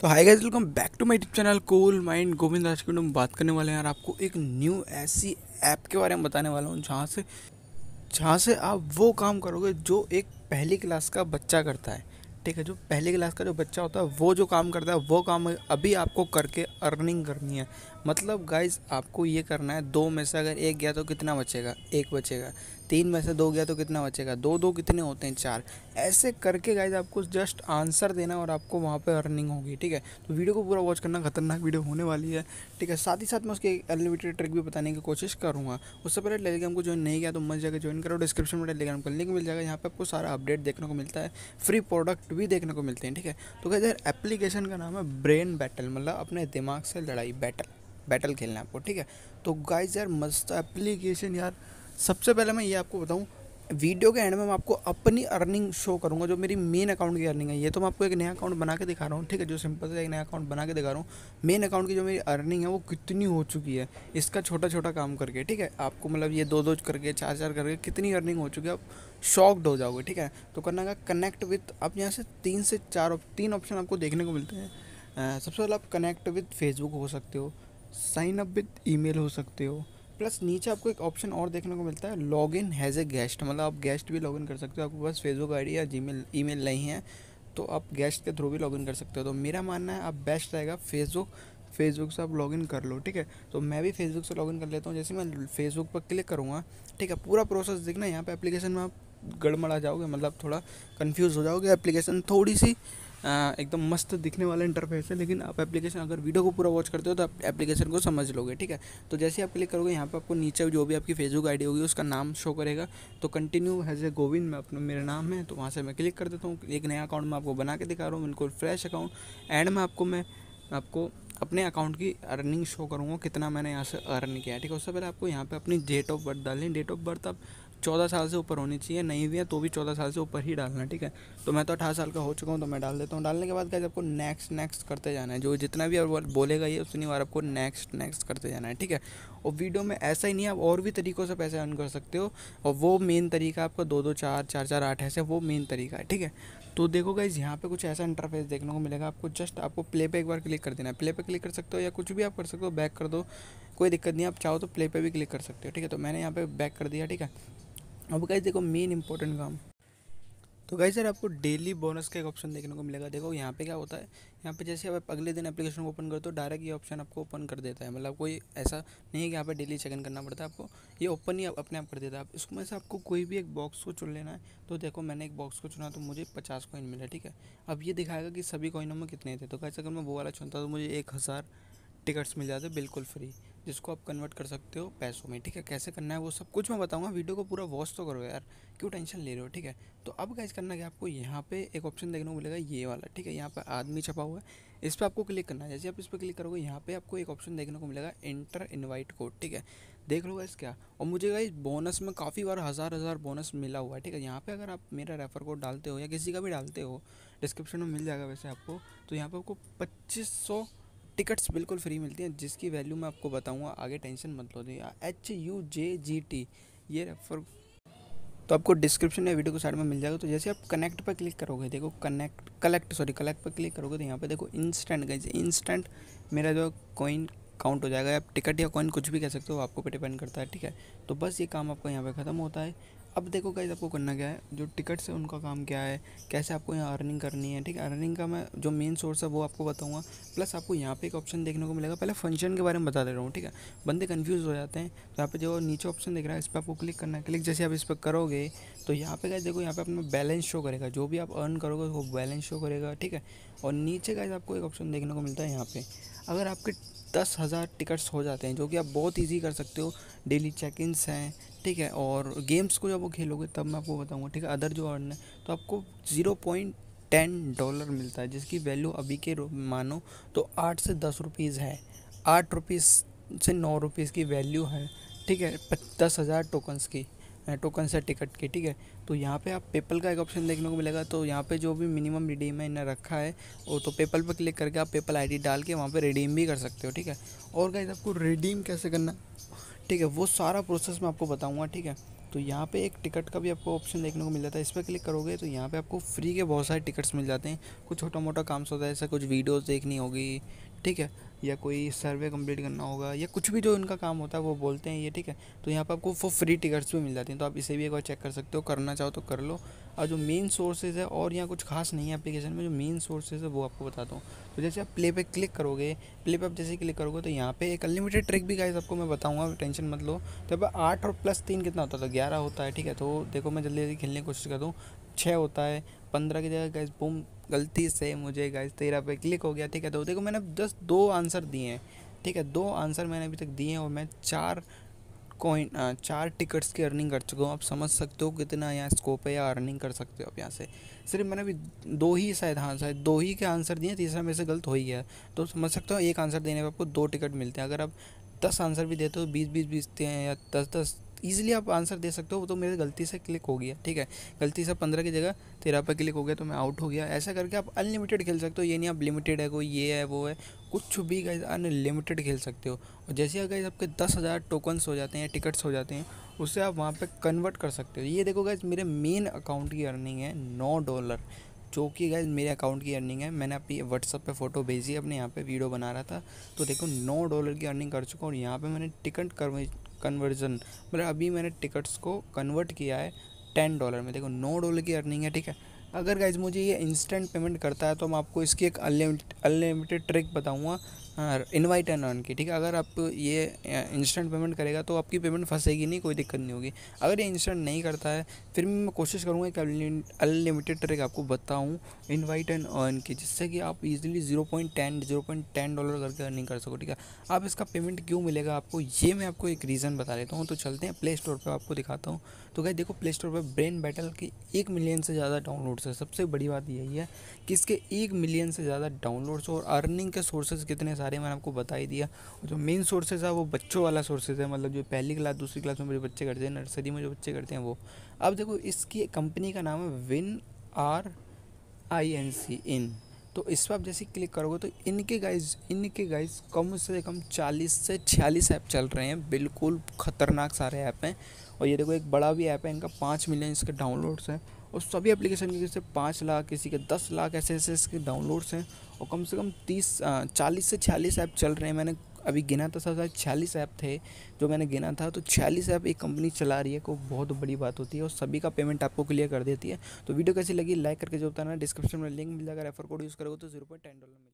तो hi guys welcome back to my YouTube channel cool mind Govind Rajkund बात करने वाले हैं यार आपको एक न्यू ऐसी ऐप के बारे में बताने वाला हूँ जहाँ से जहाँ से आप वो काम करोगे जो एक पहली क्लास का बच्चा करता है ठीक है जो पहली क्लास का जो बच्चा होता है वो जो काम करता है वो काम अभी आपको करके अर्निंग करनी है मतलब गाइज आपको ये करना है दो में से अगर एक गया तो कितना बचेगा एक बचेगा तीन में से दो गया तो कितना बचेगा दो दो कितने होते हैं चार ऐसे करके गाइज आपको जस्ट आंसर देना और आपको वहाँ पे अर्निंग होगी ठीक है तो वीडियो को पूरा वॉच करना खतरनाक वीडियो होने वाली है ठीक है साथ ही साथ मैं उसके अनलिमिटेड ट्रिक भी बताने की कोशिश करूँगा उससे पहले टेलीग्राम को ज्वाइन नहीं किया तो मत जाकर ज्वाइन करो डिस्क्रिप्शन में टेलीग्राम का लिंक मिल जाएगा यहाँ पर आपको सारा अपडेट देखने को मिलता है फ्री प्रोडक्ट भी देखने को मिलते हैं ठीक है तो गाइज यार एप्लीकेशन का नाम है ब्रेन बैटल मतलब अपने दिमाग से लड़ाई बैटल बैटल खेलना है आपको ठीक है तो गाइज यार मस्त एप्लीकेशन यार सबसे पहले मैं ये आपको बताऊँ वीडियो के एंड में मैं आपको अपनी अर्निंग शो करूँगा जो मेरी मेन अकाउंट की अर्निंग है ये तो मैं आपको एक नया अकाउंट बना के दिखा रहा हूँ ठीक है जो सिंपल से एक नया अकाउंट बना के दिखा रहा हूँ मेन अकाउंट की जो मेरी अर्निंग है वो कितनी हो चुकी है इसका छोटा छोटा काम करके ठीक है आपको मतलब ये दो दो करके चार चार करके कितनी अर्निंग हो चुकी है आप शॉक्ड हो जाओगे ठीक है तो करना का कनेक्ट विथ आप यहाँ से तीन से चार तीन ऑप्शन आपको देखने को मिलते हैं सबसे पहले आप कनेक्ट विथ फेसबुक हो सकते हो साइन अप विथ ईमेल हो सकते हो प्लस नीचे आपको एक ऑप्शन और देखने को मिलता है log in as a guest मतलब आप गेस्ट भी इन कर सकते हो आपके पास फेसबुक आई या जी मेल नहीं है तो आप गेस्ट के थ्रू भी लॉगिन कर सकते हो तो मेरा मानना है आप बेस्ट रहेगा फेसबुक फेसबुक से आप लॉगिन कर लो ठीक है तो मैं भी फेसबुक से लॉगिन कर लेता हूँ जैसे मैं फेसबुक पर क्लिक करूँगा ठीक है पूरा प्रोसेस देखना यहाँ पर एप्लीकेशन में आप गड़बड़ा जाओगे मतलब थोड़ा कन्फ्यूज़ हो जाओगे एप्लीकेशन थोड़ी सी एकदम मस्त दिखने वाला इंटरफेस है लेकिन आप एप्लीकेशन अगर वीडियो को पूरा वॉच करते हो तो आप एप्लीकेशन को समझ लोगे ठीक है तो जैसे आप क्लिक करोगे यहाँ पर आपको नीचे जो भी आपकी फेसबुक आई होगी उसका नाम शो करेगा तो कंटिन्यू हैज़ ए गोविंद मैं अपना मेरा नाम है तो वहाँ से मैं क्लिक कर देता हूँ एक नया अकाउंट मैं आपको बना के दिखा रहा हूँ बिल्कुल फ्रेश अकाउंट एंड में आपको मैं आपको अपने अकाउंट की अर्निंग शो करूँगा कितना मैंने यहाँ से अर्न किया है ठीक है उससे पहले आपको यहाँ पे अपनी डेट ऑफ बर्थ डालनी डेट ऑफ बर्थ आप चौदह साल से ऊपर होनी चाहिए नहीं भी है तो भी चौदह साल से ऊपर ही डालना ठीक है तो मैं तो अठारह साल का हो चुका हूँ तो मैं डाल देता हूँ डालने के बाद गाइज आपको नेक्स्ट नेक्स्ट करते जाना है जो जितना भी और बोलेगा ये उतनी बार आपको नेक्स्ट नेक्स्ट करते जाना है ठीक है और वीडियो में ऐसा ही नहीं आप और भी तरीक़ों से पैसे अर्न कर सकते हो और वो मेन तरीका आपका दो दो चार चार चार आठ ऐसे वो मेन तरीका है ठीक है तो देखो गाइज यहाँ पे कुछ ऐसा इंटरफेस देखने को मिलेगा आपको जस्ट आपको प्ले पे एक बार क्लिक कर देना है प्ले पे क्लिक कर सकते हो या कुछ भी आप कर सकते हो बैक कर दो कोई दिक्कत नहीं आप चाहो तो प्ले पे भी क्लिक कर सकते हो ठीक है तो मैंने यहाँ पे बैक कर दिया ठीक है अब गाइज देखो मेन इंपॉर्टेंट काम तो गाइज सर आपको डेली बोनस का एक ऑप्शन देखने को मिलेगा देखो यहाँ पे क्या होता है यहाँ पे जैसे आप अगले दिन एप्लीकेशन को ओपन करते हो डायरेक्ट ये ऑप्शन आपको ओपन कर देता है मतलब कोई ऐसा नहीं है कि यहाँ पे डेली चेक इन करना पड़ता है आपको ये ओपन ही अपने आप कर देता है आप इसमें से आपको कोई भी एक बॉक्स को चुन लेना है तो देखो मैंने एक बॉक्स को चुना तो मुझे पचास कॉइन मिला ठीक है अब ये दिखाएगा कि सभी कॉइनों में कितने थे तो कैसे अगर मैं वो वाला चुनता तो मुझे एक हज़ार टिकट्स मिल जाते बिल्कुल फ्री जिसको आप कन्वर्ट कर सकते हो पैसों में ठीक है कैसे करना है वो सब कुछ मैं बताऊंगा वीडियो को पूरा वॉच तो करो यार क्यों टेंशन ले रहे हो ठीक है तो अब कैसे करना क्या आपको यहाँ पे एक ऑप्शन देखने को मिलेगा ये वाला ठीक है यहाँ पर आदमी छपा हुआ है इस पर आपको क्लिक करना है जैसे आप इस पर क्लिक करोगे यहाँ पे आपको एक ऑप्शन देखने को मिलेगा इंटर इन्वाइट कोड ठीक है देख लो गाइस क्या और मुझे गाइस बोनस में काफ़ी बार हज़ार हज़ार बोनस मिला हुआ है ठीक है यहाँ पे अगर आप मेरा रेफर कोड डालते हो या किसी का भी डालते हो डिस्क्रिप्शन में मिल जाएगा वैसे आपको तो यहाँ पे आपको पच्चीस सौ टिकट्स बिल्कुल फ्री मिलती हैं जिसकी वैल्यू मैं आपको बताऊँगा आगे टेंशन मत लो H U J G T ये रेफर तो आपको डिस्क्रिप्शन या वीडियो को साइड में मिल जाएगा तो जैसे आप कनेक्ट पर क्लिक करोगे देखो कनेक्ट कलेक्ट सॉरी कलेक्ट पर क्लिक करोगे तो यहाँ पर देखो इंस्टेंट गई इंस्टेंट मेरा जो कॉइन काउंट हो जाएगा आप टिकट या कॉइन कुछ भी कह सकते हो आपको पे डिपेंड करता है ठीक है तो बस ये काम आपका यहाँ पे ख़त्म होता है अब देखो गाइज आपको करना क्या है जो टिकट्स है उनका काम क्या है कैसे आपको यहाँ अर्निंग करनी है ठीक है अर्निंग का मैं जो मेन सोर्स है वो आपको बताऊँगा प्लस आपको यहाँ पे एक ऑप्शन देखने को मिलेगा पहले फंक्शन के बारे में बता दे रहा हूँ ठीक है बंदे कन्फ्यूज़ हो जाते हैं तो यहाँ पे जो नीचे ऑप्शन देख रहा है इस पर आपको क्लिक करना है क्लिक जैसे आप इस पर करोगे तो यहाँ पे गाइज देखो यहाँ पे अपना बैलेंस शो करेगा जो भी आप अर्न करोगे वो बैलेंस शो करेगा ठीक है और नीचे गाइज आपको एक ऑप्शन देखने को मिलता है यहाँ पर अगर आपके दस हज़ार टिकट्स हो जाते हैं जो कि आप बहुत इजी कर सकते हो डेली चेक इन्स हैं ठीक है और गेम्स को जब वो खेलोगे तब मैं आपको बताऊंगा ठीक है अदर जो अर्न है तो आपको ज़ीरो पॉइंट टेन डॉलर मिलता है जिसकी वैल्यू अभी के मानो तो आठ से दस रुपीज़ है आठ रुपीज़ से नौ रुपीज़ की वैल्यू है ठीक है दस हज़ार टोकन्स की टोकन से टिकट के ठीक है तो यहाँ पे आप पेपल का एक ऑप्शन देखने को मिलेगा तो यहाँ पे जो भी मिनिमम रिडीम है इन्हें रखा है वो तो पेपल पर क्लिक करके आप पेपल आईडी डाल के वहाँ पे रिडीम भी कर सकते हो ठीक है और गाइज आपको रिडीम कैसे करना ठीक है वो सारा प्रोसेस मैं आपको बताऊँगा ठीक है तो यहाँ पे एक टिकट का भी आपको ऑप्शन देखने को मिल जाता है इस पर क्लिक करोगे तो यहाँ पे आपको फ्री के बहुत सारे टिकट्स मिल जाते हैं कुछ छोटा मोटा काम होता है जैसे कुछ वीडियोस देखनी होगी ठीक है या कोई सर्वे कंप्लीट करना होगा या कुछ भी जो इनका काम होता है वो बोलते हैं ये ठीक है तो यहाँ पर आपको वो फ्री टिकट्स भी मिल जाती हैं तो आप इसे भी एक बार चेक कर सकते हो करना चाहो तो कर लो और जो मेन सोर्सेज है और यहाँ कुछ खास नहीं है एप्लीकेशन में जो मेन सोर्सेज है वो आपको बताता हूँ तो जैसे आप प्ले पे क्लिक करोगे प्ले पे आप जैसे क्लिक करोगे तो यहाँ पे एक अनलिमिटेड ट्रिक भी गाइज आपको मैं बताऊँगा टेंशन मत लो तो अब आठ और प्लस तीन कितना होता था ग्यारह होता है ठीक है तो देखो मैं जल्दी जल्दी खेलने की कोशिश करता हूँ छः होता है पंद्रह की जगह गाइज बूम गलती से मुझे गाइस तेरह पे क्लिक हो गया ठीक है तो देखो मैंने जस्ट दो आंसर दिए हैं ठीक है दो आंसर मैंने अभी तक दिए हैं और मैं चार कॉइन चार टिकट्स की अर्निंग कर चुका हूँ आप समझ सकते हो कितना यहाँ स्कोप है या अर्निंग कर सकते हो आप यहाँ से सिर्फ मैंने अभी दो ही शायद हाँ शायद दो ही के आंसर दिए तीसरा मेरे से गलत हो ही गया तो समझ सकते हो एक आंसर देने पर आपको दो टिकट मिलते हैं अगर आप दस आंसर भी देते हो बीस बीस बीस या दस दस ईजिली आप आंसर दे सकते हो वो तो मेरे गलती से क्लिक हो गया ठीक है गलती से पंद्रह की जगह तेरह पर क्लिक हो गया तो मैं आउट हो गया ऐसा करके आप अनलिमिटेड खेल सकते हो ये नहीं आप लिमिटेड है कोई ये है वो है कुछ भी गाइज अनलिमिटेड खेल सकते हो और जैसे गाइज आपके दस हज़ार टोकन्स हो जाते हैं टिकट्स हो जाते हैं उससे आप वहाँ पर कन्वर्ट कर सकते हो ये देखो गाइज मेरे मेन अकाउंट की अर्निंग है नौ डॉलर जो कि गाइज मेरे अकाउंट की अर्निंग है मैंने अपनी व्हाट्सअप पे फ़ोटो भेजी अपने यहाँ पे वीडियो बना रहा था तो देखो नौ डॉलर की अर्निंग कर चुका हूँ और यहाँ पे मैंने टिकट कन्वर्जन मतलब अभी मैंने टिकट्स को कन्वर्ट किया है टेन डॉलर में देखो नौ डॉलर की अर्निंग है ठीक है अगर गाइज मुझे ये इंस्टेंट पेमेंट करता है तो मैं आपको इसकी एक अनलिमिटेड अनलिमिटेड ट्रिक बताऊँगा इनवाइट एंड अर्न की ठीक है अगर आप ये इंस्टेंट पेमेंट करेगा तो आपकी पेमेंट फंसेगी नहीं कोई दिक्कत नहीं होगी अगर ये इंस्टेंट नहीं करता है फिर मैं कोशिश करूँगा कि अनलिमिटेड ट्रिक आपको बताऊँ इनवाइट एंड अर्न की जिससे कि आप easily zero point ten zero point ten dollar करके अर्निंग कर सको ठीक है आप इसका पेमेंट क्यों मिलेगा आपको ये मैं आपको एक रीज़न बता देता हूँ तो चलते हैं प्ले स्टोर पर आपको दिखाता हूँ तो क्या देखो प्ले स्टोर पर ब्रेन बैटल के एक मिलियन से ज़्यादा डाउनलोड्स है सबसे बड़ी बात यही है कि इसके एक मिलियन से ज़्यादा डाउनलोड्स और अर्निंग के सोर्सेज कितने सारे मैंने आपको बता ही दिया और जो मेन सोर्सेज है वो बच्चों वाला सोर्सेज है मतलब जो पहली क्लास दूसरी क्लास में जो बच्चे करते हैं नर्सरी में जो बच्चे करते हैं वो अब देखो इसकी कंपनी का नाम है win R I N C इन तो इस पर आप जैसे क्लिक करोगे तो इनके गाइस इनके गाइस कम से कम चालीस से छियालीस ऐप चल रहे हैं बिल्कुल ख़तरनाक सारे ऐप हैं और ये देखो एक बड़ा भी ऐप है इनका पाँच मिलियन इसके डाउनलोड्स हैं और सभी एप्लीकेशन की जैसे पाँच लाख किसी के दस लाख ऐसे ऐसे इसके डाउनलोड्स हैं और कम से कम तीस चालीस से छियालीस ऐप चल रहे हैं मैंने अभी गिना था सबसे छियालीस ऐप थे जो मैंने गिना था तो छियालीस ऐप एक कंपनी चला रही है को बहुत बड़ी बात होती है और सभी का पेमेंट आपको क्लियर कर देती है तो वीडियो कैसी लगी लाइक करके जो बताना डिस्क्रिप्शन में लिंक मिल जाएगा रेफर कोड यूज़ करोगे तो जीरो पॉइंट टेन डॉलर